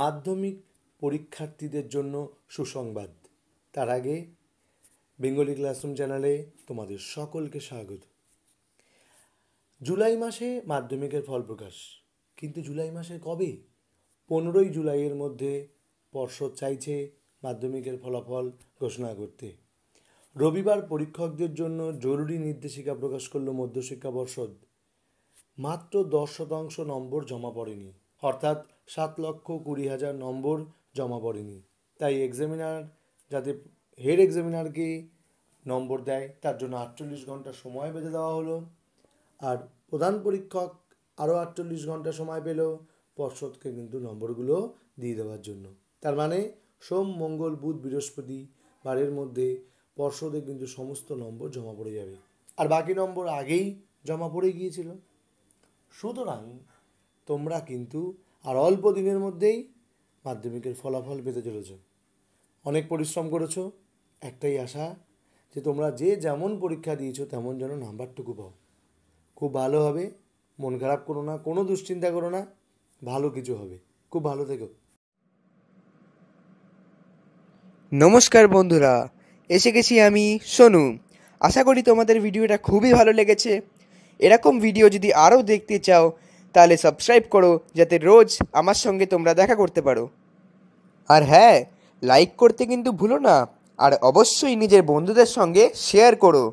মাধ্যমিক পরীক্ষার্থীদের জন্য সুসংবাদ তার আগে বেঙ্গলি ক্লাসরুম চ্যানেলে তোমাদের সকলকে স্বাগত জুলাই মাসে মাধ্যমিকের ফল প্রকাশ কিন্তু জুলাই মাসে কবে পনেরোই জুলাইয়ের মধ্যে পর্ষদ চাইছে মাধ্যমিকের ফলাফল ঘোষণা করতে রবিবার পরীক্ষকদের জন্য জরুরি নির্দেশিকা প্রকাশ করল মধ্যশিক্ষা পর্ষদ মাত্র দশ শতাংশ নম্বর জমা পড়েনি অর্থাৎ সাত লক্ষ কুড়ি হাজার নম্বর জমা পড়েনি তাই এক্সামিনার যাতে হেড এক্সামিনারকে নম্বর দেয় তার জন্য আটচল্লিশ ঘন্টা সময় বেঁধে দেওয়া হলো আর প্রধান পরীক্ষক আরও আটচল্লিশ ঘন্টা সময় পেল পর্ষদকে কিন্তু নম্বরগুলো দিয়ে দেওয়ার জন্য তার মানে সোম মঙ্গল বুধ বৃহস্পতি বারের মধ্যে পর্ষদে কিন্তু সমস্ত নম্বর জমা পড়ে যাবে আর বাকি নম্বর আগেই জমা পড়ে গিয়েছিল সুতরাং তোমরা কিন্তু আর অল্প দিনের মধ্যেই মাধ্যমিকের ফলাফল পেতে চলেছ অনেক পরিশ্রম করেছো একটাই আশা যে তোমরা যে যেমন পরীক্ষা দিয়েছো তেমন যেন নাম্বারটুকু পাও খুব ভালো হবে মন খারাপ করো না কোনো দুশ্চিন্তা করো না ভালো কিছু হবে খুব ভালো থেকো নমস্কার বন্ধুরা এসে গেছি আমি সোনু আশা করি তোমাদের ভিডিওটা খুবই ভালো লেগেছে এরকম ভিডিও যদি আরও দেখতে চাও তাহলে সাবস্ক্রাইব করো যাতে রোজ আমার সঙ্গে তোমরা দেখা করতে পারো আর হ্যাঁ লাইক করতে কিন্তু ভুলো না আর অবশ্যই নিজের বন্ধুদের সঙ্গে শেয়ার করো